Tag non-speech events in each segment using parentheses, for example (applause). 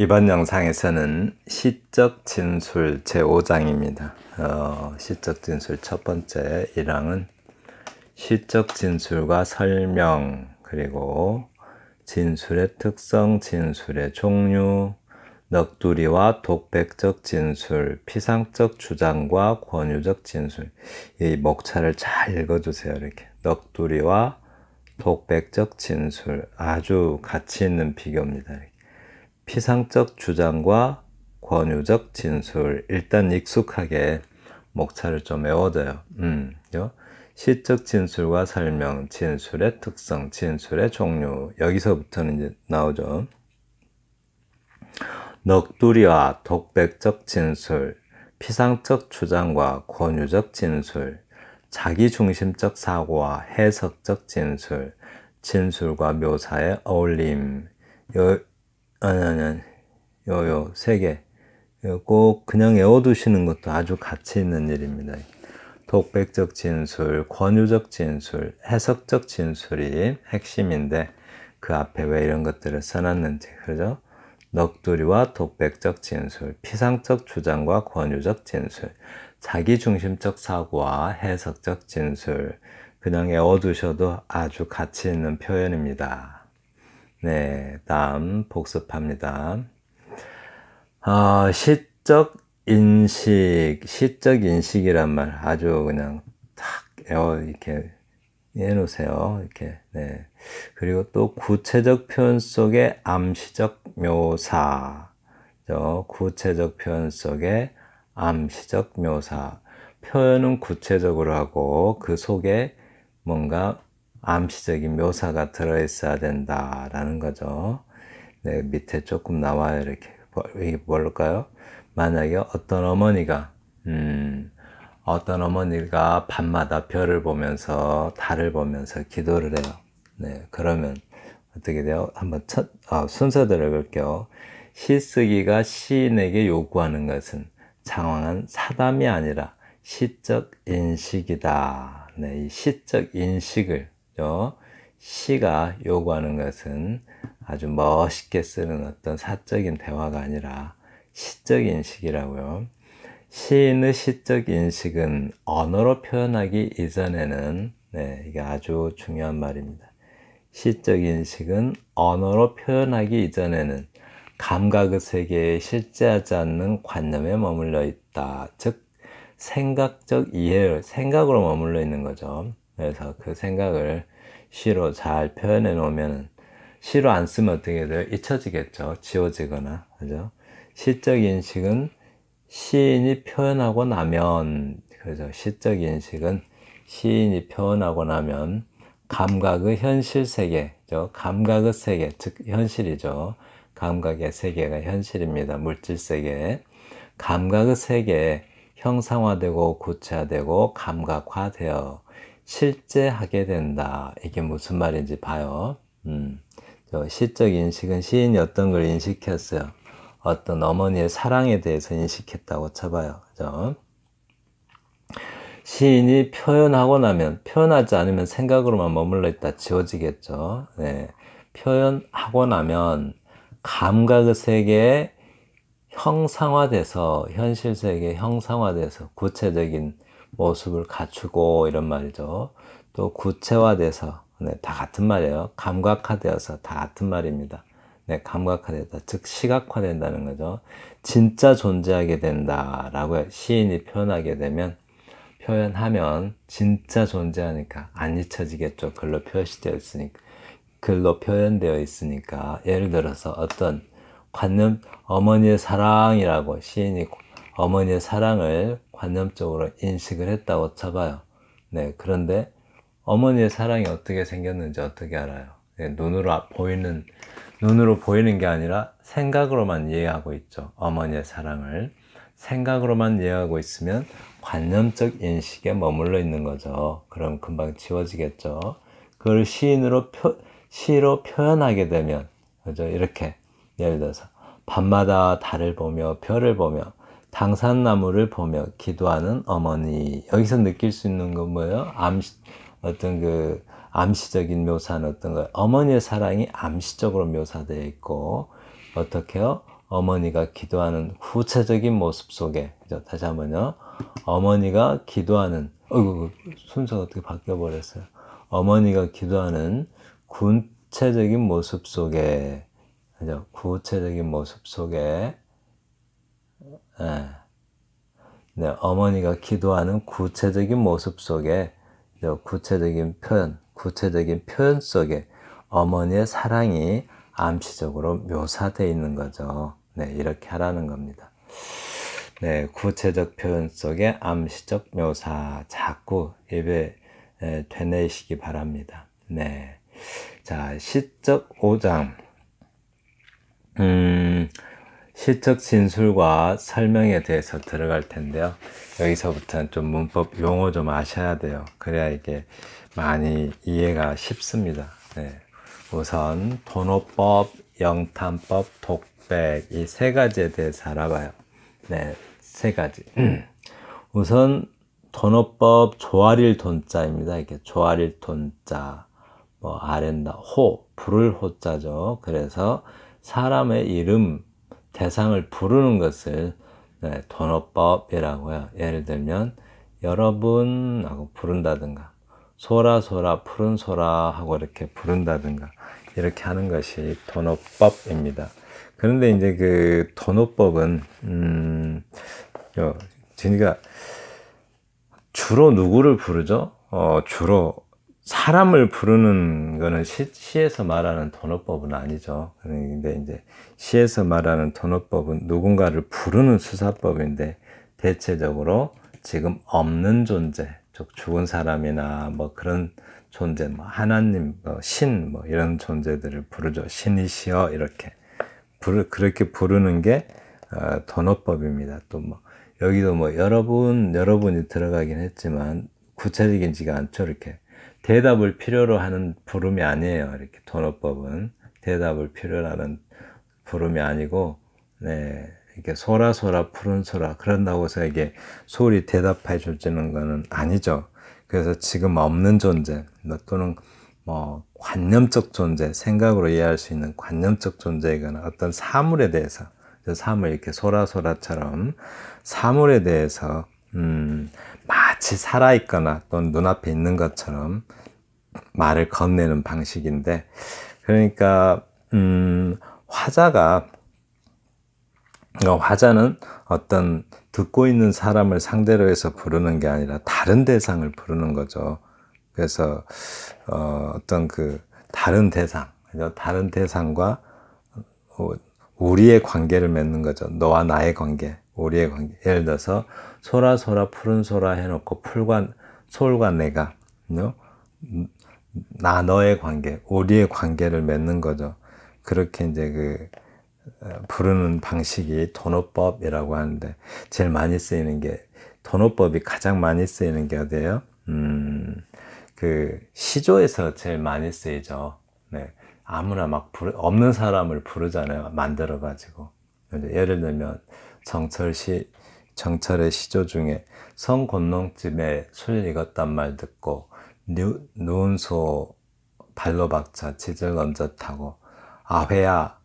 이번 영상에서는 시적 진술 제5장입니다. 어, 시적 진술 첫 번째 1항은 시적 진술과 설명, 그리고 진술의 특성, 진술의 종류, 넋두리와 독백적 진술, 피상적 주장과 권유적 진술. 이 목차를 잘 읽어주세요. 이렇게. 넋두리와 독백적 진술. 아주 가치 있는 비교입니다. 이렇게. 피상적 주장과 권유적 진술 일단 익숙하게 목차를 좀 외워둬요. 음, 시적 진술과 설명, 진술의 특성, 진술의 종류 여기서부터는 이제 나오죠. 넋두리와 독백적 진술, 피상적 주장과 권유적 진술, 자기중심적 사고와 해석적 진술, 진술과 묘사의 어울림 여, 아니, 아니, 아니. 요, 요, 세 개. 꼭 그냥 외워두시는 것도 아주 가치 있는 일입니다. 독백적 진술, 권유적 진술, 해석적 진술이 핵심인데 그 앞에 왜 이런 것들을 써놨는지, 그죠? 넋두리와 독백적 진술, 피상적 주장과 권유적 진술, 자기중심적 사고와 해석적 진술, 그냥 외워두셔도 아주 가치 있는 표현입니다. 네, 다음 복습합니다. 어, 시적 인식, 시적 인식이란 말 아주 그냥 탁 이렇게 해놓으세요. 이렇게, 네. 그리고 또 구체적 표현 속의 암시적 묘사. 저 구체적 표현 속의 암시적 묘사. 표현은 구체적으로 하고 그 속에 뭔가 암시적인 묘사가 들어있어야 된다라는 거죠. 네, 밑에 조금 나와요. 이렇게. 뭐, 뭘까요? 만약에 어떤 어머니가, 음, 어떤 어머니가 밤마다 별을 보면서, 달을 보면서 기도를 해요. 네, 그러면 어떻게 돼요? 한번 첫, 아, 순서대로 볼게요. 시쓰기가 시인에게 요구하는 것은 장황한 사담이 아니라 시적 인식이다. 네, 이 시적 인식을 요 시가 요구하는 것은 아주 멋있게 쓰는 어떤 사적인 대화가 아니라 시적 인식이라고요. 시인의 시적 인식은 언어로 표현하기 이전에는 네, 이게 아주 중요한 말입니다. 시적 인식은 언어로 표현하기 이전에는 감각의 세계에 실제하지 않는 관념에 머물러 있다. 즉 생각적 이해 생각으로 머물러 있는 거죠. 그래서 그 생각을 시로 잘 표현해 놓으면 시로 안 쓰면 어떻게 돼요? 잊혀지겠죠. 지워지거나. 그죠? 시적 인식은 시인이 표현하고 나면 그죠? 시적 인식은 시인이 표현하고 나면 감각의 현실 세계, 죠 감각의 세계, 즉 현실이죠. 감각의 세계가 현실입니다. 물질 세계. 감각의 세계 형상화되고 구체화되고 감각화되어 실제 하게 된다. 이게 무슨 말인지 봐요. 음, 시적 인식은 시인이 어떤 걸 인식했어요? 어떤 어머니의 사랑에 대해서 인식했다고 쳐봐요. 그죠? 시인이 표현하고 나면, 표현하지 않으면 생각으로만 머물러 있다 지워지겠죠. 네. 표현하고 나면 감각의 세계에 형상화돼서, 현실 세계에 형상화돼서 구체적인 모습을 갖추고 이런 말이죠. 또 구체화돼서 네, 다 같은 말이에요. 감각화되어서 다 같은 말입니다. 네, 감각화된다. 즉, 시각화된다는 거죠. 진짜 존재하게 된다라고 시인이 표현하게 되면, 표현하면, 진짜 존재하니까 안 잊혀지겠죠. 글로 표시되어 있으니까. 글로 표현되어 있으니까. 예를 들어서 어떤 관념, 어머니의 사랑이라고 시인이 어머니의 사랑을 관념적으로 인식을 했다고 쳐봐요. 네, 그런데 어머니의 사랑이 어떻게 생겼는지 어떻게 알아요? 네, 눈으로 아, 보이는, 눈으로 보이는 게 아니라 생각으로만 이해하고 있죠. 어머니의 사랑을. 생각으로만 이해하고 있으면 관념적 인식에 머물러 있는 거죠. 그럼 금방 지워지겠죠. 그걸 시인으로 표, 시로 표현하게 되면, 그죠? 이렇게. 예를 들어서, 밤마다 달을 보며 별을 보며 당산나무를 보며 기도하는 어머니. 여기서 느낄 수 있는 건 뭐예요? 암시, 어떤 그 암시적인 묘사는 어떤 거예요? 어머니의 사랑이 암시적으로 묘사되어 있고, 어떻게요? 어머니가 기도하는 구체적인 모습 속에, 그죠? 다시 한 번요. 어머니가 기도하는, 어이구, 그 순서가 어떻게 바뀌어버렸어요. 어머니가 기도하는 구체적인 모습 속에, 그죠? 구체적인 모습 속에 예. 네, 어머니가 기도하는 구체적인 모습 속에 구체적인 표현, 구체적인 표현 속에 어머니의 사랑이 암시적으로 묘사되어 있는 거죠. 네, 이렇게 하라는 겁니다. 네, 구체적 표현 속에 암시적 묘사 자꾸 예 에, 되내시기 바랍니다. 네. 자, 시적 5장. 음, 시적 진술과 설명에 대해서 들어갈 텐데요. 여기서부터는 좀 문법 용어 좀 아셔야 돼요. 그래야 이게 많이 이해가 쉽습니다. 네. 우선 돈호법, 영탄법, 독백 이 세 가지에 대해서 알아봐요. 네, 세 가지. (clears throat) 우선 돈어법 조아릴 돈자입니다. 이게 조아릴 돈자, 뭐 아렌다 호 불을 호자죠. 그래서 사람의 이름 대상을 부르는 것을 네, 돈어법이라고 요 예를 들면 여러분 하고 부른다든가 소라 소라 푸른 소라 하고 이렇게 부른다든가 이렇게 하는 것이 돈어법입니다. 그런데 이제 그 돈어법은 음, 요, 그러니까 주로 누구를 부르죠? 어, 주로 사람을 부르는 거는 시, 에서 말하는 토너법은 아니죠. 근데 이제 시에서 말하는 토너법은 누군가를 부르는 수사법인데 대체적으로 지금 없는 존재, 즉 죽은 사람이나 뭐 그런 존재, 뭐 하나님, 뭐 신, 뭐 이런 존재들을 부르죠. 신이시여 이렇게 부르, 그렇게 부르는 게 어, 토너법입니다. 또 뭐 여기도 뭐 여러분 여러분이 들어가긴 했지만 구체적인지가 않죠. 이렇게 대답을 필요로 하는 부름이 아니에요. 이렇게 토노법은 대답을 필요로 하는 부름이 아니고 네, 이렇게 소라소라 푸른 소라 그런다고 해서 이게 소리 대답해 줄지는 거는 아니죠. 그래서 지금 없는 존재 또는 뭐 관념적 존재 생각으로 이해할 수 있는 관념적 존재이거나 어떤 사물에 대해서 사물 이렇게 소라소라처럼 사물에 대해서 음, 마치 살아있거나 또는 눈앞에 있는 것처럼 말을 건네는 방식인데 그러니까 음, 화자가 어, 화자는 어떤 듣고 있는 사람을 상대로 해서 부르는 게 아니라 다른 대상을 부르는 거죠. 그래서 어, 어떤 그 다른 대상, 다른 대상과 어, 우리의 관계를 맺는 거죠. 너와 나의 관계, 우리의 관계. 예를 들어서 소라 소라 푸른 소라 해놓고 풀과 솔과 내가 나 너의 관계, 우리의 관계를 맺는 거죠. 그렇게 이제 그 어, 부르는 방식이 도노법이라고 하는데 제일 많이 쓰이는 게 도노법이 가장 많이 쓰이는 게 어디예요? 음, 그 시조에서 제일 많이 쓰이죠. 네. 아무나 막 부르, 없는 사람을 부르잖아요. 만들어 가지고. 예를 들면 정철 시 정철의 시조 중에 성 건농쯤에 술 익었단 말 듣고 노은소 발로 박차 치질 넘젓하고 아회야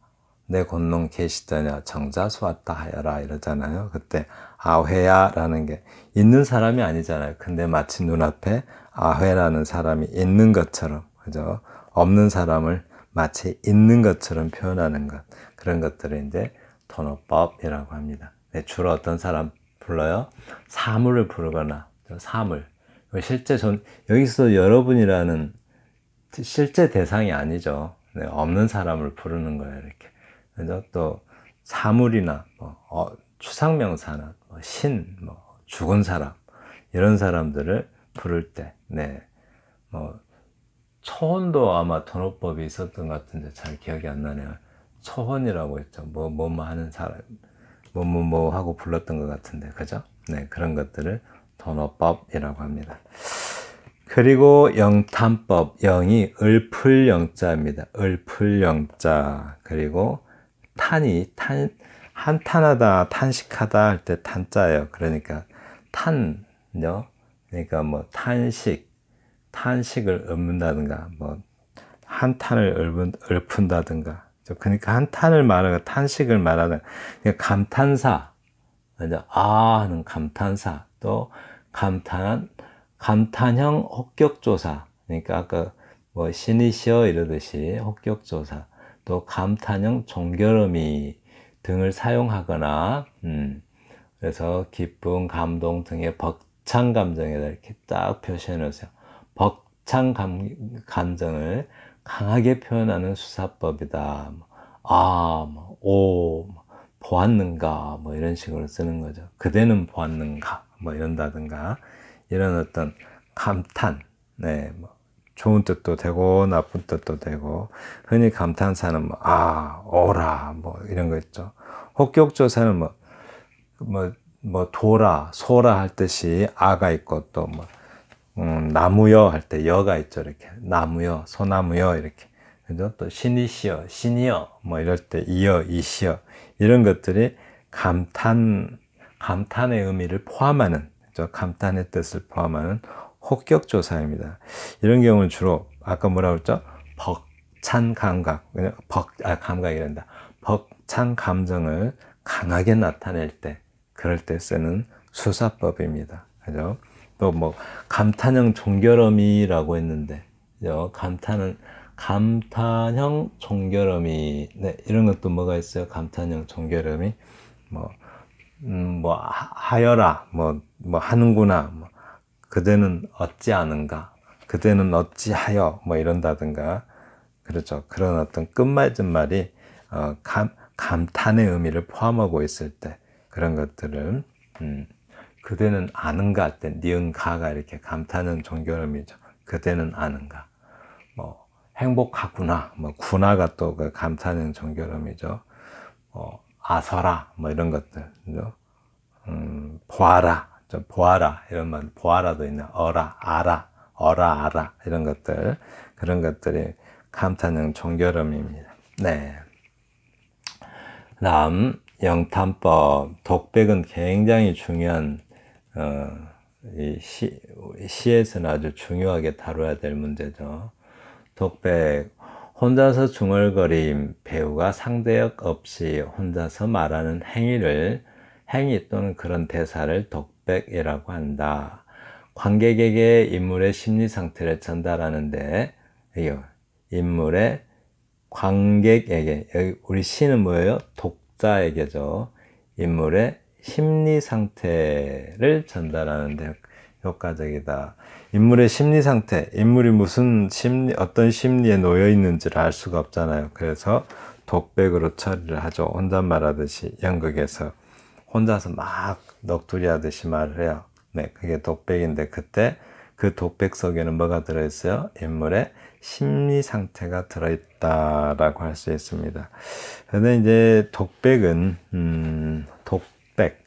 내곤농 계시더냐 정자 수왔다 하여라 이러잖아요. 그때 아회야라는 게 있는 사람이 아니잖아요. 근데 마치 눈앞에 아회라는 사람이 있는 것처럼 그죠? 없는 사람을 마치 있는 것처럼 표현하는 것 그런 것들을 이제 토노법이라고 합니다. 네, 주로 어떤 사람 불러요? 사물을 부르거나 사물 실제 전 여기서 여러분이라는 실제 대상이 아니죠. 네, 없는 사람을 부르는 거예요. 이렇게 그래서 또 사물이나 뭐, 어, 추상명사나 뭐, 신, 뭐, 죽은 사람 이런 사람들을 부를 때, 네, 뭐 초혼도 아마 턴호법이 있었던 것 같은데 잘 기억이 안 나네요. 초혼이라고 했죠. 뭐, 뭐, 뭐 하는 사람, 뭐, 뭐, 뭐 하고 불렀던 것 같은데, 그죠? 네, 그런 것들을 돈어법이라고 합니다. 그리고 영탄법, 영이 을풀 영자입니다. 을풀 영자. 그리고 탄이 탄, 한탄하다, 탄식하다 할 때 탄자예요. 그러니까 탄요. 그러니까 뭐 탄식, 탄식을 읊는다든가, 뭐 한탄을 읊은, 다든가 그러니까 한탄을 말하고 탄식을 말하는 그러니까 감탄사, 그러니까 아 하는 감탄사 또 감탄, 감탄형 혹격조사. 그러니까 아까 뭐 신이시여 이러듯이 혹격조사, 또 감탄형 종결음이 등을 사용하거나, 음, 그래서 기쁨, 감동 등의 벅찬 감정에 이렇게 딱 표시해 놓으세요. 벅찬 감, 감정을 강하게 표현하는 수사법이다. 뭐, 아, 뭐, 오, 뭐, 보았는가, 뭐 이런 식으로 쓰는 거죠. 그대는 보았는가. 뭐 이런다든가 이런 어떤 감탄, 네, 뭐 좋은 뜻도 되고 나쁜 뜻도 되고 흔히 감탄사는 뭐, 아, 오라 뭐 이런 거 있죠. 혹격조사는 뭐, 뭐, 뭐 도라, 소라 할 뜻이 아가 있고 또 뭐, 음, 나무여 할 때 여가 있죠. 이렇게 나무여, 소나무여 이렇게 그죠? 또 신이시여, 신이여 뭐 이럴 때 이여, 이시여 이런 것들이 감탄 감탄의 의미를 포함하는 저 감탄의 뜻을 포함하는 혹격 조사입니다. 이런 경우는 주로 아까 뭐라 그랬죠? 벅찬 감각, 그냥 벅, 아, 감각이란다. 벅찬 감정을 강하게 나타낼 때, 그럴 때 쓰는 수사법입니다. 그죠? 또 뭐 감탄형 종결어미라고 했는데, 그 감탄은 감탄형 종결어미, 네, 이런 것도 뭐가 있어요? 감탄형 종결어미, 뭐 음, 뭐 하여라 뭐, 뭐 하는구나 뭐, 그대는 어찌 하는가 그대는 어찌하여 뭐 이런다든가 그렇죠 그런 어떤 끝맺은 말이 어, 감, 감탄의 의미를 포함하고 있을 때 그런 것들은 음, 그대는 아는가 할때 니은가가 이렇게 감탄은 종결음이죠 그대는 아는가 뭐 행복하구나 뭐 구나가 또 그 감탄은 종결음이죠 어, 아서라 뭐 이런 것들 그죠? 음, 보아라 좀 보아라 이런 말 보아라도 있는 어라 아라 어라 아라 이런 것들 그런 것들이 감탄형 종결음입니다. 네. 다음 영탄법 독백은 굉장히 중요한 어, 시, 시에서는 아주 중요하게 다뤄야 될 문제죠. 독백 혼자서 중얼거림, 배우가 상대역 없이 혼자서 말하는 행위를 행위 또는 그런 대사를 독백이라고 한다. 관객에게 인물의 심리 상태를 전달하는데 인물의 관객에게 여기 우리 시는 뭐예요? 독자에게죠. 인물의 심리 상태를 전달하는데 효과적이다. 인물의 심리 상태, 인물이 무슨 심리, 어떤 심리에 놓여 있는지를 알 수가 없잖아요. 그래서 독백으로 처리를 하죠. 혼잣말 하듯이 연극에서 혼자서 막 넋두리 하듯이 말을 해요. 네, 그게 독백인데 그때 그 독백 속에는 뭐가 들어있어요? 인물의 심리 상태가 들어있다라고 할 수 있습니다. 근데 이제 독백은 음, 독백,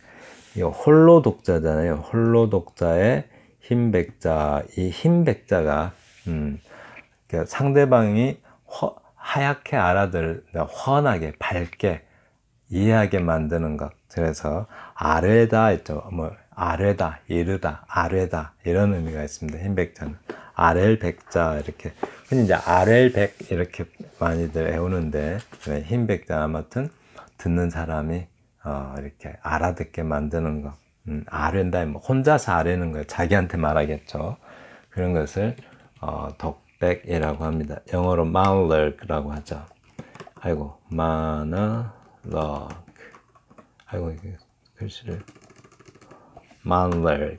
이 홀로 독자잖아요. 홀로 독자의 흰 백자, 이흰 백자가 음, 그러니까 상대방이 허, 하얗게 알아들, 환하게, 그러니까 밝게 이해하게 만드는 것. 그래서 아래다 있죠. 뭐 아래다, 이르다, 아래다 이런 의미가 있습니다. 흰 백자는 아렐 백자 이렇게 흔히 이제 아렐 백 이렇게 많이들 외우는데 흰 네, 백자 아무튼 듣는 사람이 어, 이렇게 알아듣게 만드는 것. 음, 아뢰다 뭐 혼자서 아뢰는 거 자기한테 말하겠죠. 그런 것을 어, 덕백이라고 합니다. 영어로 monologue라고 하죠. 아이고, monologue. 아이고, 이게 글씨를. monologue.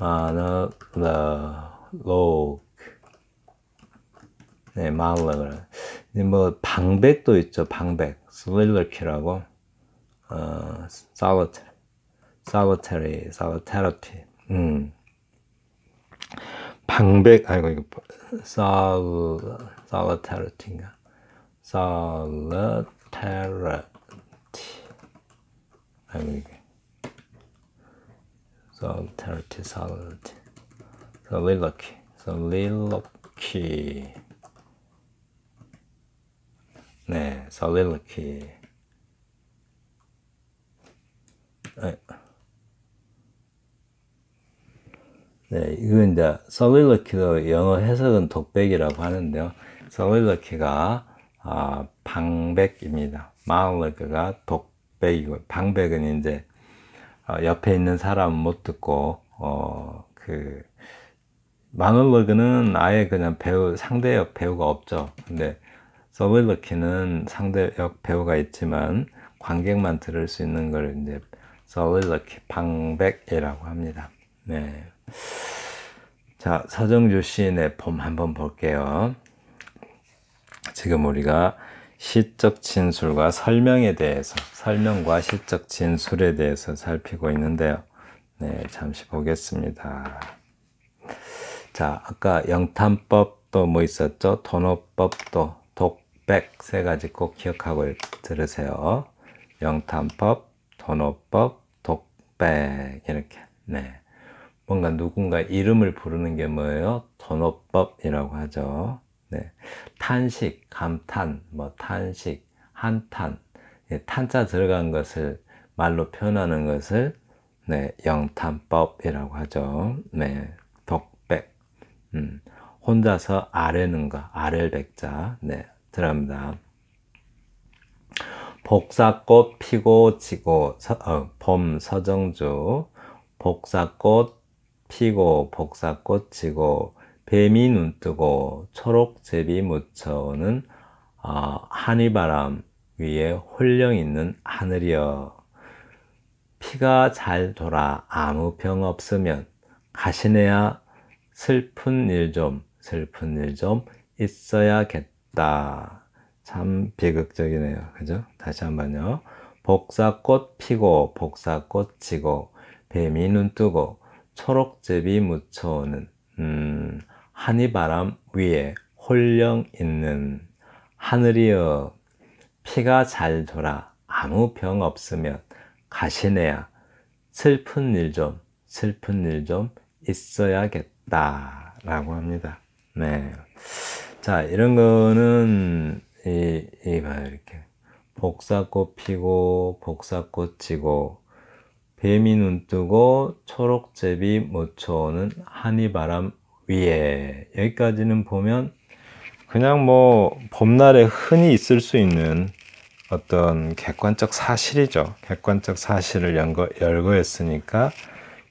monologue. 네, monologue. 뭐, 방백도 있죠, 방백. soliloquy라고. 어, 사워테, 사워테리, 사워테라피, 음. 방백, 아이고, 이거, 사우, 뭐, 사워테라티인가? 사우테라티. 아이고, 이게. 사우테라티, 사우테라티. 솔릴러키, 솔릴러키. 네, 솔릴러키. 네, 이거 이제 서글러키로 영어 해석은 독백이라고 하는데요. 서글러키가 아, 방백입니다. 마을러크가 독백이고 방백은 이제 어, 옆에 있는 사람못 듣고 어, 그 마을러그는 아예 그냥 배우 상대 역 배우가 없죠. 근데 서글러키는 상대 역 배우가 있지만 관객만 들을 수 있는 걸 이제 그래서 을럭키 방백이라고 합니다. 네. 자, 서정주 시인의 봄 한번 볼게요. 지금 우리가 시적 진술과 설명에 대해서, 설명과 시적 진술에 대해서 살피고 있는데요. 네, 잠시 보겠습니다. 자, 아까 영탄법도 뭐 있었죠? 도노법도, 독백 세 가지 꼭 기억하고 들으세요. 영탄법, 도노법, 백 이렇게 네 뭔가 누군가 이름을 부르는 게 뭐예요? 전호법이라고 하죠. 네. 탄식, 감탄, 뭐 탄식, 한탄, 예, 탄자 들어간 것을 말로 표현하는 것을 네, 영탄법이라고 하죠. 네, 덕백, 음, 혼자서 아래는가, 아래백자, 네, 들어갑니다. 복사꽃 피고 지고 서, 어, 봄 서정주 복사꽃 피고 복사꽃 지고 뱀이 눈뜨고 초록제비 묻혀오는 어, 한이바람 위에 홀령 있는 하늘이여 피가 잘 돌아 아무 병 없으면 가시네야 슬픈 일 좀 슬픈 일 좀 있어야겠다. 참 비극적이네요. 그죠? 다시 한번요. 복사꽃 피고 복사꽃 지고 뱀이 눈 뜨고 초록제비 묻혀오는 음, 한이 바람 위에 홀령 있는 하늘이여 피가 잘 돌아 아무 병 없으면 가시네야 슬픈 일 좀 슬픈 일 좀 있어야겠다 라고 합니다. 네. 자 이런 거는 이, 이 이렇게 복사꽃 피고 복사꽃 지고 뱀이 눈 뜨고 초록제비 모초는 한이바람 위에 여기까지는 보면 그냥 뭐 봄날에 흔히 있을 수 있는 어떤 객관적 사실이죠. 객관적 사실을 연거, 열거했으니까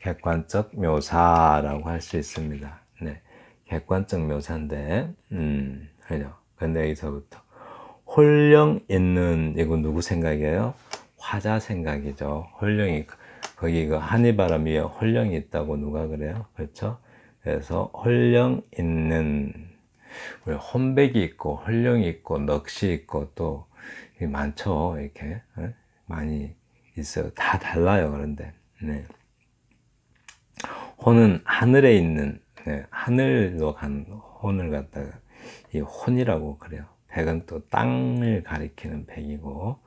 객관적 묘사라고 할 수 있습니다. 네. 객관적 묘사인데, 음, 그죠. 근데 여기서부터 홀령 있는 이거 누구 생각이에요? 화자 생각이죠. 홀령이 그, 거기 그 한이바람 위에 홀령이 있다고 누가 그래요? 그렇죠? 그래서 홀령 있는 우리 혼백이 있고 헐령이 있고 넋이 있고 또 많죠 이렇게 많이 있어요 다 달라요 그런데 네. 혼은 하늘에 있는 네. 하늘로 간 혼을 갖다가 이 혼이라고 그래요 백은 또 땅을 가리키는 백이고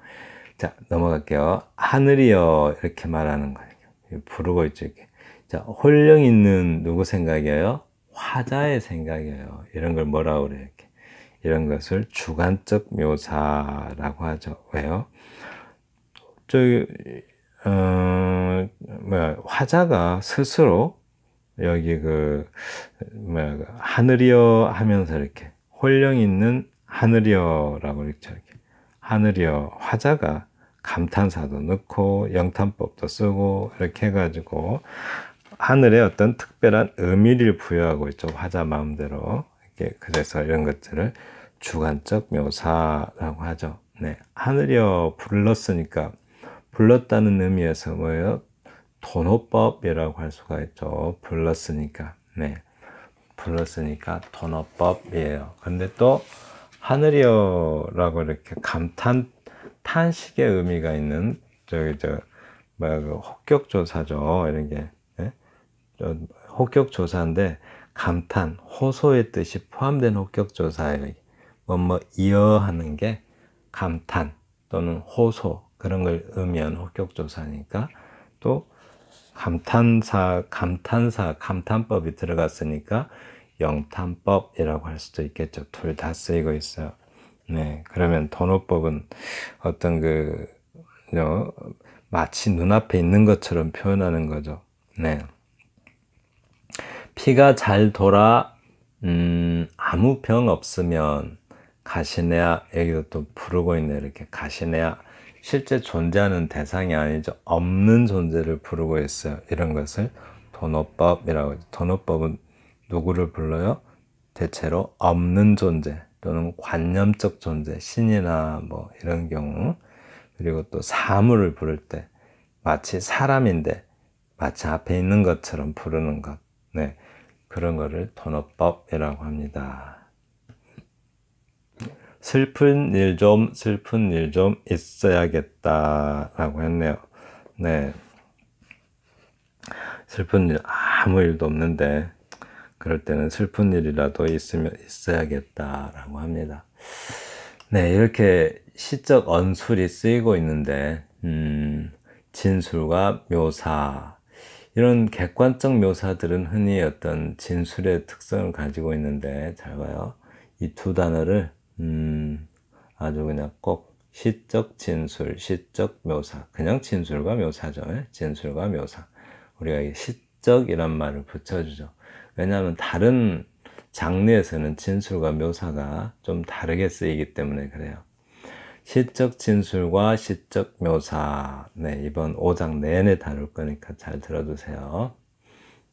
자 넘어갈게요. 하늘이여 이렇게 말하는 거예요. 부르고 있죠. 이렇게. 자 홀령 있는 누구 생각이에요? 화자의 생각이에요. 이런 걸 뭐라 그래요? 이렇게. 이런 것을 주관적 묘사라고 하죠. 왜요? 저기 어, 뭐야, 화자가 스스로 여기 그 뭐야 그 하늘이여 하면서 이렇게 홀령 있는 하늘이여라고 이렇게 하늘이여 화자가 감탄사도 넣고 영탄법도 쓰고 이렇게 해가지고 하늘에 어떤 특별한 의미를 부여하고 있죠 화자 마음대로 이렇게 그래서 이런 것들을 주관적 묘사라고 하죠. 네, 하늘이여 불렀으니까 불렀다는 의미에서 뭐예요? 도노법이라고 할 수가 있죠. 불렀으니까. 네. 불렀으니까 도노법이에요. 근데 또 하늘이여라고 이렇게 감탄 탄식의 의미가 있는 저기 저 뭐야 그 혹격 조사죠 이런 게 예? 혹격 조사인데 감탄 호소의 뜻이 포함된 혹격 조사예요. 뭐뭐 이어하는 게 감탄 또는 호소 그런 걸 의미한 혹격 조사니까 또 감탄사 감탄사 감탄법이 들어갔으니까 영탐법이라고 할 수도 있겠죠. 둘 다 쓰이고 있어요. 네. 그러면 도노법은 어떤 그, 요, 마치 눈앞에 있는 것처럼 표현하는 거죠. 네. 피가 잘 돌아, 음, 아무 병 없으면 가시네야, 여기도 또 부르고 있네. 이렇게 가시네야. 실제 존재하는 대상이 아니죠. 없는 존재를 부르고 있어요. 이런 것을 도노법이라고 하죠. 도노법은 누구를 불러요? 대체로 없는 존재 또는 관념적 존재, 신이나 뭐 이런 경우 그리고 또 사물을 부를 때 마치 사람인데 마치 앞에 있는 것처럼 부르는 것 네, 그런 거를 도노법이라고 합니다. 슬픈 일 좀, 슬픈 일 좀 있어야겠다라고 했네요. 네. 슬픈 일, 아무 일도 없는데, 그럴 때는 슬픈 일이라도 있으면 있어야겠다라고 합니다. 네, 이렇게 시적 언술이 쓰이고 있는데, 음, 진술과 묘사. 이런 객관적 묘사들은 흔히 어떤 진술의 특성을 가지고 있는데, 잘 봐요. 이 두 단어를, 음, 아주 그냥 꼭 시적 진술, 시적 묘사. 그냥 진술과 묘사죠. 예? 진술과 묘사. 우리가 시적이란 말을 붙여주죠. 왜냐하면 다른 장르에서는 진술과 묘사가 좀 다르게 쓰이기 때문에 그래요. 시적 진술과 시적 묘사. 네, 이번 5장 내내 다룰 거니까 잘 들어주세요.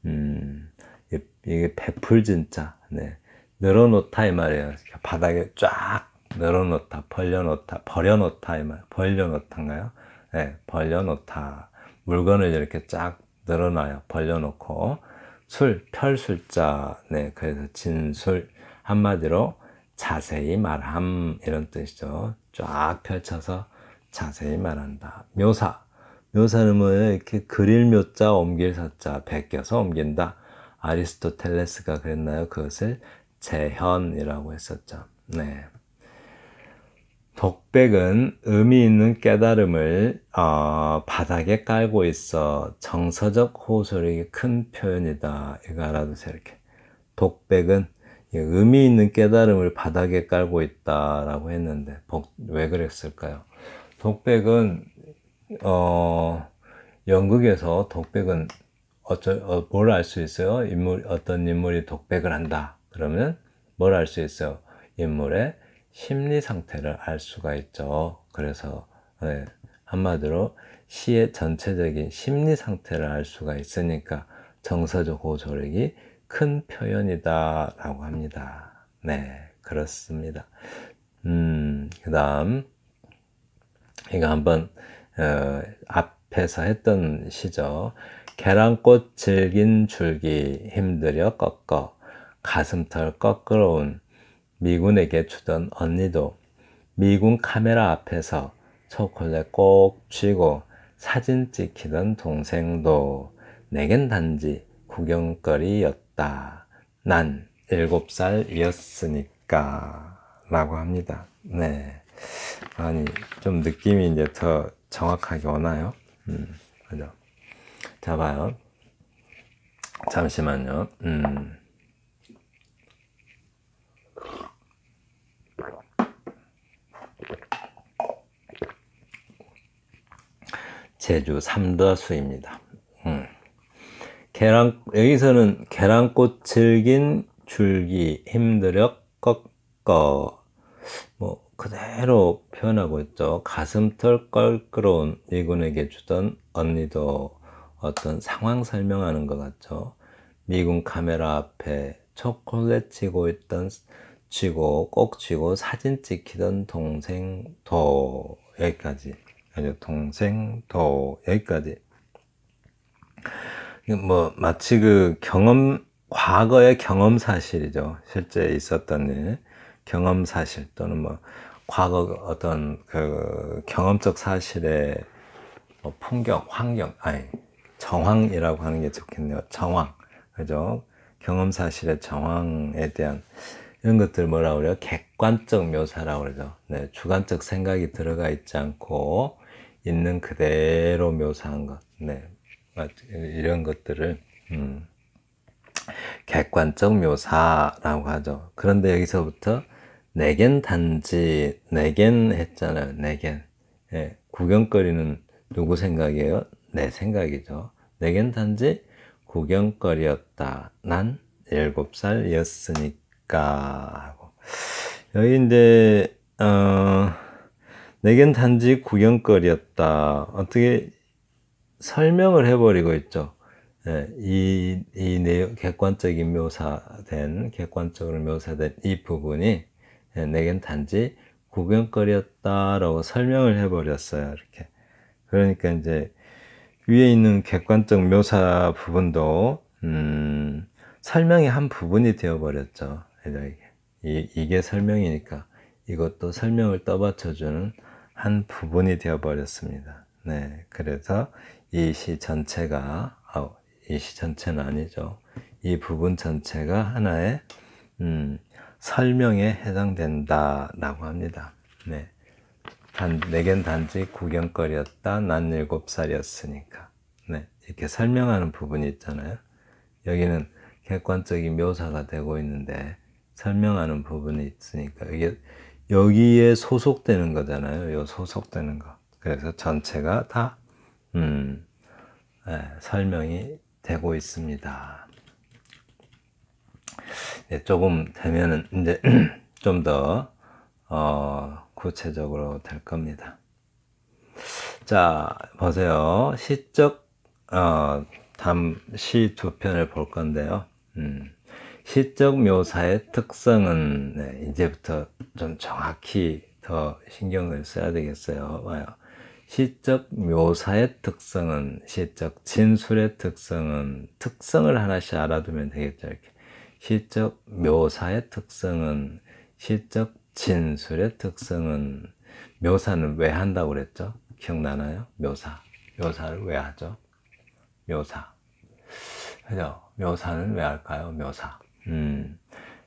음, 이게 베풀 진짜. 네. 늘어놓다 이 말이에요. 바닥에 쫙 늘어놓다, 벌려놓다, 버려놓다 이 말. 벌려놓다인가요? 네, 벌려놓다. 물건을 이렇게 쫙 늘어놔요. 벌려놓고. 술, 펼술자, 네, 그래서 진술, 한마디로 자세히 말함, 이런 뜻이죠. 쫙 펼쳐서 자세히 말한다. 묘사, 묘사는 뭐예요? 이렇게 그릴 묘자, 옮길 사자, 베껴서 옮긴다. 아리스토텔레스가 그랬나요? 그것을 재현이라고 했었죠. 네. 독백은 의미 있는 깨달음을 어, 바닥에 깔고 있어 정서적 호소력이 큰 표현이다. 이거 알아두세요. 이렇게 독백은 의미 있는 깨달음을 바닥에 깔고 있다라고 했는데 복, 왜 그랬을까요? 독백은 어, 연극에서 독백은 어쩔 어, 뭘 알 수 있어요? 인물 어떤 인물이 독백을 한다. 그러면 뭘 알 수 있어요? 인물의 심리 상태를 알 수가 있죠. 그래서 네, 한마디로 시의 전체적인 심리 상태를 알 수가 있으니까 정서적 호조력이 큰 표현이다 라고 합니다. 네, 그렇습니다. 음, 그 다음 이거 한번 어, 앞에서 했던 시죠. 계란꽃 질긴 줄기 힘들여 꺾어 가슴털 꺾으러운 미군에게 주던 언니도 미군 카메라 앞에서 초콜릿 꼭 쥐고 사진 찍히던 동생도 내겐 단지 구경거리였다. 난 일곱 살이었으니까. 라고 합니다. 네. 아니, 좀 느낌이 이제 더 정확하게 오나요? 음, 그죠. 자, 봐요. 잠시만요. 음. 제주 삼다수입니다. 음. 계란, 여기서는 계란꽃 즐긴 줄기 힘들어 꺾어 뭐 그대로 표현하고 있죠. 가슴털 껄끄러운 미군에게 주던 언니도 어떤 상황 설명하는 것 같죠. 미군 카메라 앞에 초콜릿 치고 있던 쥐고 꼭 쥐고 사진 찍히던 동생도 여기까지 동생, 도 여기까지 뭐 마치 그 경험 과거의 경험 사실이죠 실제 있었던 일 경험 사실 또는 뭐 과거 어떤 그 경험적 사실의 뭐 풍경 환경 아니 정황이라고 하는 게 좋겠네요 정황 그죠 경험 사실의 정황에 대한 이런 것들 뭐라 그래요? 객관적 묘사라고 그러죠. 네, 주관적 생각이 들어가 있지 않고 있는 그대로 묘사한 것, 네, 이런 것들을 음, 객관적 묘사라고 하죠. 그런데 여기서부터 내겐 단지 내겐 했잖아요. 내겐 예, 구경거리는 누구 생각이에요? 내 생각이죠. 내겐 단지 구경거리였다. 난 일곱 살이었으니까 하고 여기 이제 어. 내겐 단지 구경거리였다. 어떻게 설명을 해버리고 있죠. 예, 이, 이 내용, 객관적인 묘사된, 객관적으로 묘사된 이 부분이 예, 내겐 단지 구경거리였다라고 설명을 해버렸어요. 이렇게. 그러니까 이제 위에 있는 객관적 묘사 부분도, 음, 설명의 한 부분이 되어버렸죠. 이, 이게 설명이니까 이것도 설명을 떠받쳐주는 한 부분이 되어버렸습니다. 네, 그래서 이 시 전체가, 아, 이시 전체는 아니죠. 이 부분 전체가 하나의 음, 설명에 해당된다라고 합니다. 네. 단, 내겐 네 단지 구경거리였다. 난 일곱 살이었으니까. 네. 이렇게 설명하는 부분이 있잖아요. 여기는 객관적인 묘사가 되고 있는데 설명하는 부분이 있으니까 이게 여기에 소속되는 거잖아요. 요 소속되는 거. 그래서 전체가 다 음, 네, 설명이 되고 있습니다. 네, 조금 되면은 이제 (clears throat) 좀더 어, 구체적으로 될 겁니다. 자 보세요 시적 어, 담시 두 편을 볼 건데요. 음. 시적 묘사의 특성은 네, 이제부터 좀 정확히 더 신경을 써야 되겠어요. 시적 묘사의 특성은 시적 진술의 특성은 특성을 하나씩 알아두면 되겠죠. 이렇게 시적 묘사의 특성은 시적 진술의 특성은 묘사는 왜 한다고 그랬죠? 기억나나요? 묘사. 묘사를 왜 하죠? 묘사. 그죠? 묘사는 왜 할까요? 묘사. 음,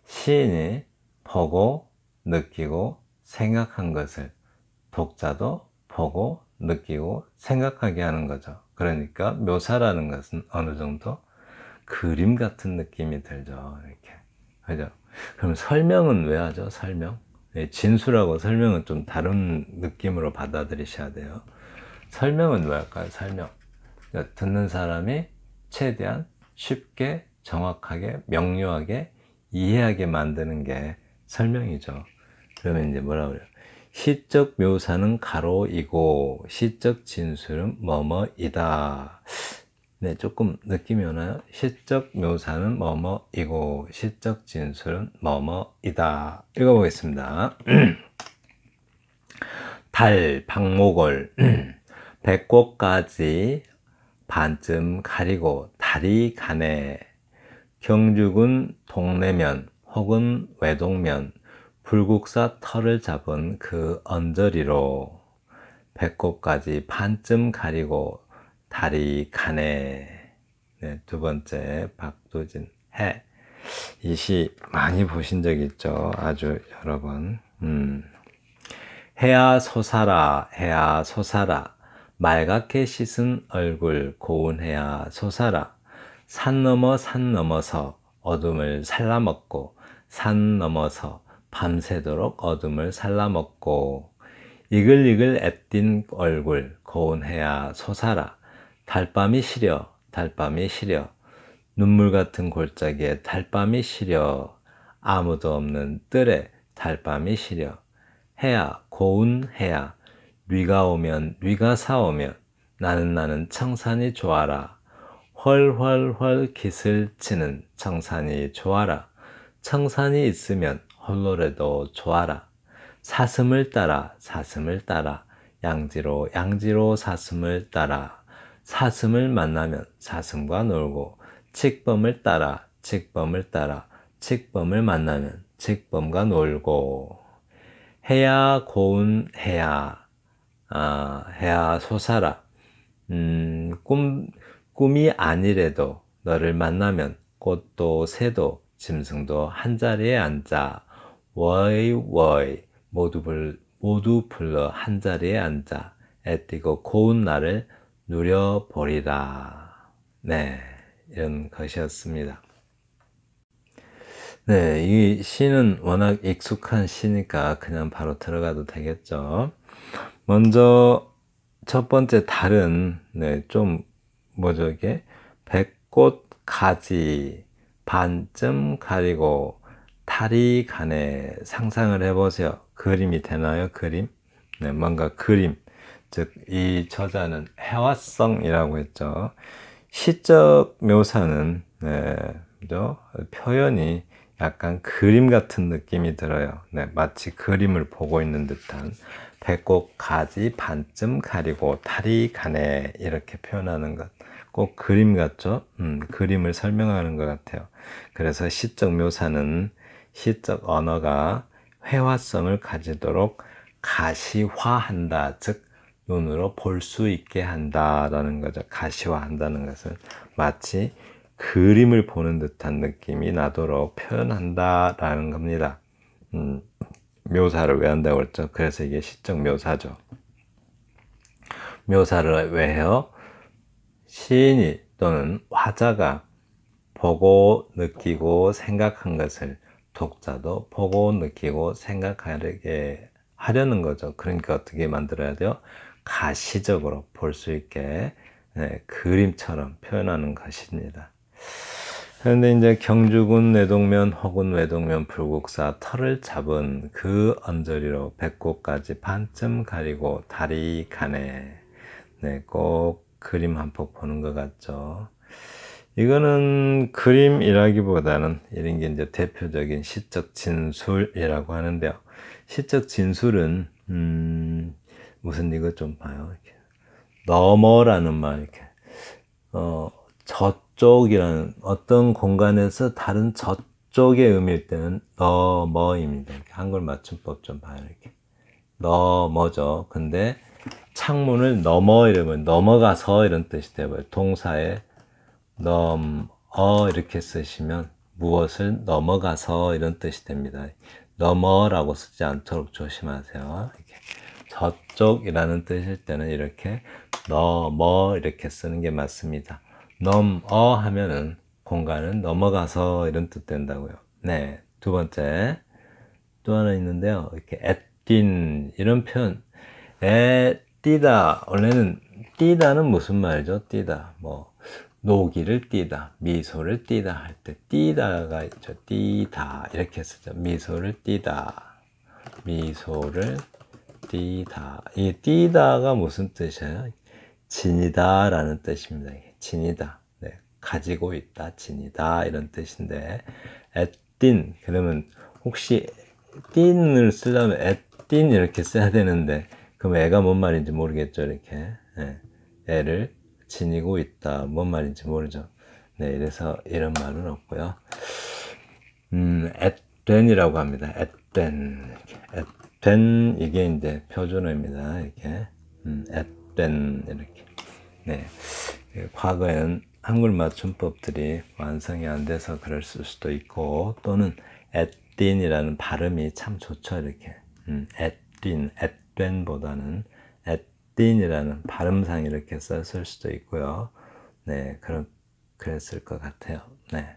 시인이 보고 느끼고 생각한 것을 독자도 보고 느끼고 생각하게 하는 거죠. 그러니까 묘사라는 것은 어느 정도 그림 같은 느낌이 들죠. 이렇게. 그죠? 그럼 설명은 왜 하죠? 설명? 네, 진술하고 설명은 좀 다른 느낌으로 받아들이셔야 돼요. 설명은 왜 할까요? 설명. 그러니까 듣는 사람이 최대한 쉽게 정확하게 명료하게 이해하게 만드는 게 설명이죠. 그러면 이제 뭐라 그래요? 시적 묘사는 가로이고 시적 진술은 뭐뭐이다. 네, 조금 느낌이 오나요? 시적 묘사는 뭐뭐이고 시적 진술은 뭐뭐이다. 읽어보겠습니다. (clears throat) 달, 박목을 (clears throat) 배꼽까지 반쯤 가리고 다리 가네 경주군 동래면 혹은 외동면 불국사 털을 잡은 그 언저리로 배꼽까지 반쯤 가리고 다리 가네. 네, 두 번째 박두진 해. 이 시 많이 보신 적 있죠? 아주 여러 번. 음. 해야 소사라 해야 소사라 말갛게 씻은 얼굴 고운 해야 소사라 산 넘어 산 넘어서 어둠을 살라먹고 산 넘어서 밤새도록 어둠을 살라먹고 이글이글 앳띤 얼굴 고운해야 솟아라 달밤이 시려 달밤이 시려 눈물 같은 골짜기에 달밤이 시려 아무도 없는 뜰에 달밤이 시려 해야 고운 해야 위가 오면 위가 사오면 나는 나는 청산이 좋아라 훨훨훨 깃을 치는 청산이 좋아라. 청산이 있으면 홀로래도 좋아라. 사슴을 따라 사슴을 따라 양지로 양지로 사슴을 따라 사슴을 만나면 사슴과 놀고 직범을 따라 직범을 따라 직범을 만나면 직범과 놀고 해야 고운 해야 아 해야 소사라 음꿈 꿈이 아니래도 너를 만나면 꽃도 새도 짐승도 한자리에 앉아 워이 워이 모두, 불, 모두 불러 한자리에 앉아 애띠고 고운 나를 누려보리라. 네, 이런 것이었습니다. 네, 이 시는 워낙 익숙한 시니까 그냥 바로 들어가도 되겠죠. 먼저 첫 번째 달은 네, 좀 뭐죠 이게? 백꽃 가지 반쯤 가리고 탈이 가네 상상을 해보세요. 그림이 되나요? 그림? 네, 뭔가 그림. 즉, 이 저자는 해화성이라고 했죠. 시적 묘사는, 네, 그죠? 표현이 약간 그림 같은 느낌이 들어요. 네, 마치 그림을 보고 있는 듯한 배꼽 가지 반쯤 가리고 탈이 가네 이렇게 표현하는 것. 꼭 그림 같죠? 음, 그림을 설명하는 것 같아요. 그래서 시적 묘사는 시적 언어가 회화성을 가지도록 가시화한다. 즉, 눈으로 볼 수 있게 한다라는 거죠. 가시화한다는 것은 마치 그림을 보는 듯한 느낌이 나도록 표현한다라는 겁니다. 음, 묘사를 왜 한다고 했죠? 그래서 이게 시적 묘사죠. 묘사를 왜 해요? 시인이 또는 화자가 보고 느끼고 생각한 것을 독자도 보고 느끼고 생각하게 하려는 거죠. 그러니까 어떻게 만들어야 돼요? 가시적으로 볼 수 있게 네, 그림처럼 표현하는 것입니다. 그런데 이제 경주군 외동면 혹은 외동면 불국사 털을 잡은 그 언저리로 배꼽까지 반쯤 가리고 다리 가네. 네, 꼭 그림 한 폭 보는 것 같죠. 이거는 그림이라기보다는 이런 게 이제 대표적인 시적 진술이라고 하는데요. 시적 진술은 음, 무슨 이거 좀 봐요. 이렇게. 넘어라는 말 이렇게 어, 저쪽이라는 어떤 공간에서 다른 저쪽의 의미일 때는 넘어입니다. 한글 맞춤법 좀 봐요. 이렇게 넘어죠. 근데 창문을 넘어 이러면 넘어가서 이런 뜻이 되고요. 동사에 넘어 이렇게 쓰시면 무엇을 넘어가서 이런 뜻이 됩니다. 넘어라고 쓰지 않도록 조심하세요. 이렇게 저쪽이라는 뜻일 때는 이렇게 넘어 이렇게 쓰는 게 맞습니다. 넘어 하면은 공간은 넘어가서 이런 뜻 된다고요. 네, 두 번째 또 하나 있는데요. 이렇게 앳딘 이런 표현 앳 띠다 원래는 띠다는 무슨 말이죠? 띠다뭐 노기를 띠다, 미소를 띠다 할 때 띠다가 있죠. 띠다 이렇게 쓰죠. 미소를 띠다, 미소를 띠다. 이 띠다가 무슨 뜻이에요? 진이다라는 뜻입니다. 진이다 네. 가지고 있다, 진이다 이런 뜻인데 에띤 그러면 혹시 띤을 쓰려면 에띤 이렇게 써야 되는데 그럼 애가 뭔 말인지 모르겠죠, 이렇게. 예. 애를 지니고 있다. 뭔 말인지 모르죠. 네, 이래서 이런 말은 없고요. 음, 앳된이라고 합니다. 앳된. 앳된, 이게 이제 표준어입니다. 이렇게. 음, 앳된, 이렇게. 네. 그 과거에는 한글 맞춤법들이 완성이 안 돼서 그럴 수도 있고, 또는 앳딘이라는 발음이 참 좋죠. 이렇게. 음, 앳딘, 앳딘 된보다는 at t i n 이라는 발음상 이렇게 썼을 수도 있고요. 네, 그런 그랬을 것 같아요. 네.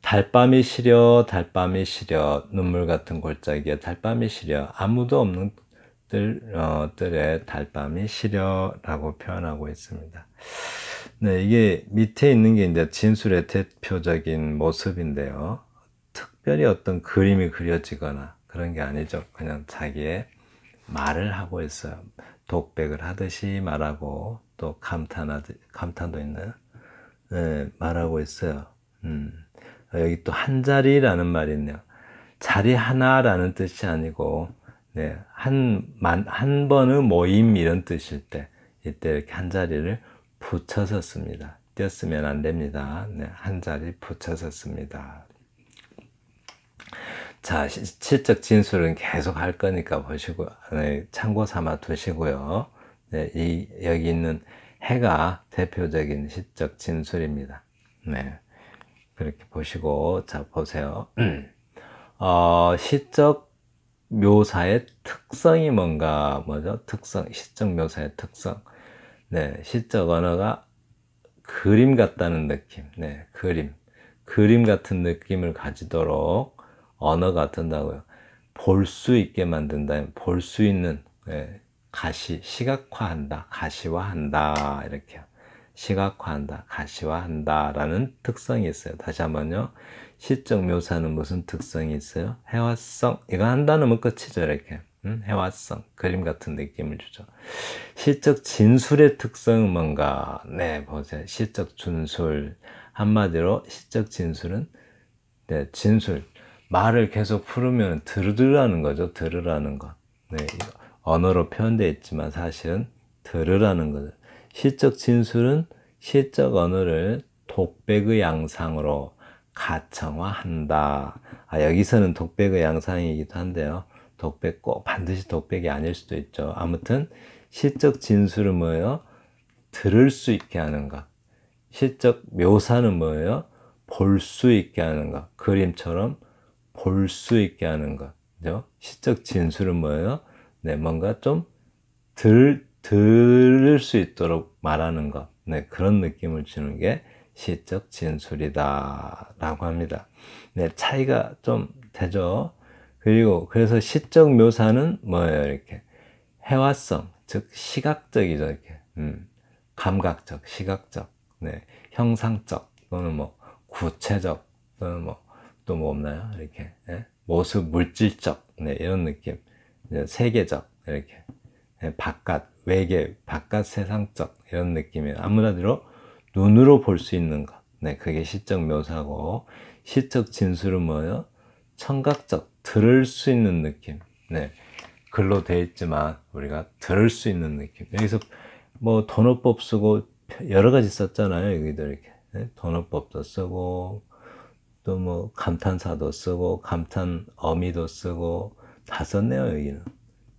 달밤이 시려 달밤이 시려 눈물 같은 골짜기에 달밤이 시려 아무도 없는 뜰, 어, 뜰에 달밤이 시려라고 표현하고 있습니다. 네, 이게 밑에 있는 게 이제 진술의 대표적인 모습인데요. 특별히 어떤 그림이 그려지거나 그런 게 아니죠. 그냥 자기의 말을 하고 있어요. 독백을 하듯이 말하고 또감탄하 감탄도 있는 네, 말하고 있어요. 음. 여기 또 한 자리라는 말이 있네요. 자리 하나라는 뜻이 아니고 네, 한만 한 번의 모임 이런 뜻일 때 이때 이렇게 한 자리를 붙여서 씁니다. 띄었으면 안 됩니다. 네, 한 자리 붙여서 씁니다. 자, 실적 진술은 계속 할 거니까 보시고, 네, 참고 삼아 두시고요. 네, 이, 여기 있는 해가 대표적인 실적 진술입니다. 네. 그렇게 보시고, 자, 보세요. (clears throat) 어, 시적 묘사의 특성이 뭔가, 뭐죠? 특성, 시적 묘사의 특성. 네, 시적 언어가 그림 같다는 느낌. 네, 그림. 그림 같은 느낌을 가지도록 언어가 어떤다고요? 볼 수 있게 만든다. 볼수 있는 예, 가시, 시각화한다, 가시화한다 이렇게 시각화한다, 가시화한다라는 특성이 있어요. 다시 한번요. 시적 묘사는 무슨 특성이 있어요? 해화성. 이거 한다는면 뭐 끝이죠 이렇게. 음? 해화성, 그림 같은 느낌을 주죠. 시적 진술의 특성은 뭔가? 네, 보세요. 시적 진술. 한마디로 시적 진술은 네, 진술, 말을 계속 풀으면 들으라는 거죠. 들으라는 것. 네, 언어로 표현되어 있지만 사실은 들으라는 거죠. 시적 진술은 시적 언어를 독백의 양상으로 가창화한다. 아, 여기서는 독백의 양상이기도 한데요. 독백 꼭 반드시 독백이 아닐 수도 있죠. 아무튼 시적 진술은 뭐예요? 들을 수 있게 하는 것. 시적 묘사는 뭐예요? 볼 수 있게 하는 것. 그림처럼 볼수 있게 하는 것. 그죠? 시적 진술은 뭐예요? 네, 뭔가 좀 들, 들을 수 있도록 말하는 것. 네, 그런 느낌을 주는 게 시적 진술이다라고 합니다. 네, 차이가 좀 되죠. 그리고 그래서 시적 묘사는 뭐예요? 이렇게 해화성, 즉 시각적이죠. 이렇게 음, 감각적, 시각적, 네, 형상적 또는 뭐 구체적 또는 뭐 또뭐 없나요? 이렇게 예? 모습 물질적 네, 이런 느낌 세계적 이렇게 예, 바깥 외계 바깥 세상적 이런 느낌이아무나대 눈으로 볼 수 있는 것 네, 그게 시적 묘사고 시적 진술은 뭐예요? 청각적 들을 수 있는 느낌 네, 글로 돼 있지만 우리가 들을 수 있는 느낌 여기서 뭐 도노법 쓰고 여러 가지 썼잖아요 여기도 이렇게 네? 도노법도 쓰고 또뭐 감탄사도 쓰고 감탄 어미도 쓰고 다 썼네요 여기는.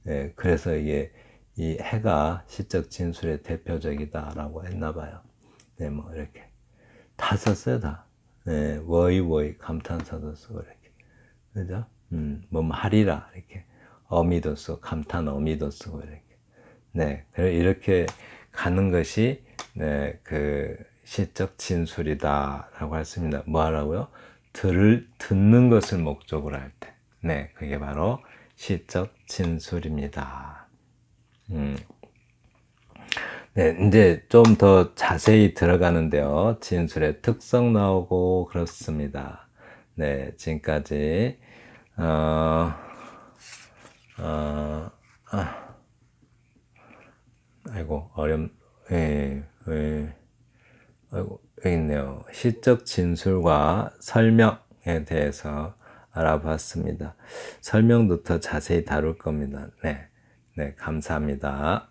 예, 그래서 이게 이 해가 시적 진술의 대표적이다라고 했나봐요. 네, 뭐 이렇게 다 썼어요 다. 네, 워이 워이 감탄사도 쓰고 이렇게 그죠? 음, 뭐 하리라 이렇게 어미도 쓰고 감탄 어미도 쓰고 이렇게. 네, 이렇게 가는 것이 네, 그 시적 진술이다라고 했습니다. 뭐 하라고요? 들을 듣는 것을 목적으로 할 때, 네, 그게 바로 시적 진술입니다. 음. 네, 이제 좀 더 자세히 들어가는데요. 진술의 특성 나오고 그렇습니다. 네, 지금까지 어, 어, 아, 아이고 어렴, 예, 예, 아이고 여기 있네요. 시적 진술과 설명에 대해서 알아봤습니다. 설명부터 자세히 다룰 겁니다. 네. 네, 감사합니다.